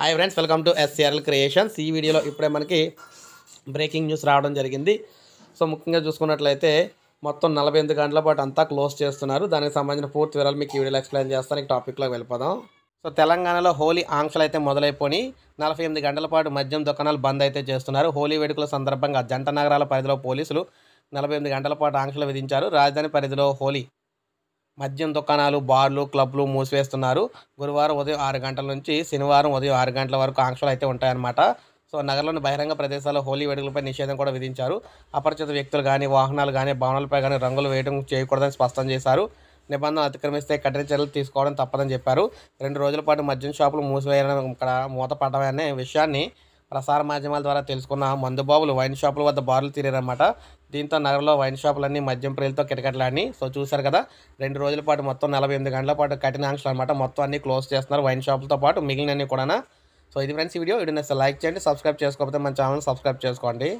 hi friends welcome to SCRL creations ఈ వీడియోలో ఇప్పుడే మనకి బ్రేకింగ్ న్యూస్ రావడం జరిగింది సో ముఖ్యంగా చూసుకున్నట్లయితే మొత్తం నలభై ఎనిమిది గంటల పాటు అంతా క్లోజ్ చేస్తున్నారు దానికి సంబంధించిన పూర్తి వివరాలు మీకు ఈ వీడియోలో ఎక్స్ప్లెయిన్ చేస్తాను ఈ టాపిక్లోకి వెళ్ళిపోదాం సో తెలంగాణలో హోలీ ఆంక్షలు అయితే మొదలైపోయి నలభై ఎనిమిది గంటల పాటు మద్యం దుకాణాలు బంద్ అయితే చేస్తున్నారు హోలీ వేడుకల సందర్భంగా జంట నగరాల పరిధిలో పోలీసులు నలభై ఎనిమిది గంటల పాటు ఆంక్షలు విధించారు రాజధాని పరిధిలో హోలీ మద్యం దుకాణాలు బార్లు క్లబ్లు మూసివేస్తున్నారు గురువారం ఉదయం ఆరు గంటల నుంచి శనివారం ఉదయం ఆరు గంటల వరకు ఆంక్షలు అయితే ఉంటాయన్నమాట సో నగరంలోని బహిరంగ ప్రదేశాల్లో హోలీ వేడుకలపై నిషేధం కూడా విధించారు అపరిచిత వ్యక్తులు కానీ వాహనాలు కానీ భవనాలపై కానీ రంగులు వేయడం చేయకూడదని స్పష్టం చేశారు నిబంధన అతిక్రమిస్తే కఠిన చర్యలు తీసుకోవడం తప్పదని చెప్పారు రెండు రోజుల పాటు మద్యం షాపులు మూసివేయడం ఇక్కడ మూతపడమనే విషయాన్ని ప్రసార మాధ్యమాల ద్వారా తెలుసుకున్న మందుబాబులు వైన్ షాపుల వద్ద బార్లు తీరారన్నమాట దీంతో నగరంలో వైన్ షాపులన్నీ మద్యం ప్రియులతో కిటకట్లాడి సో చూశారు కదా రెండు రోజుల పాటు మొత్తం నలభై ఎనిమిది గంటల పాటు కఠిన ఆంక్షలు అనమాట మొత్తం అన్ని క్లోజ్ చేస్తున్నారు వైన్ షాపులతో పాటు మిగిలినన్ని కూడా సో ఇది ఫ్రెండ్స్ వీడియో వీడియో లైక్ చేయండి సబ్స్క్రైబ్ చేసుకోకపోతే మన ఛానల్ సబ్స్క్రైబ్ చేసుకోండి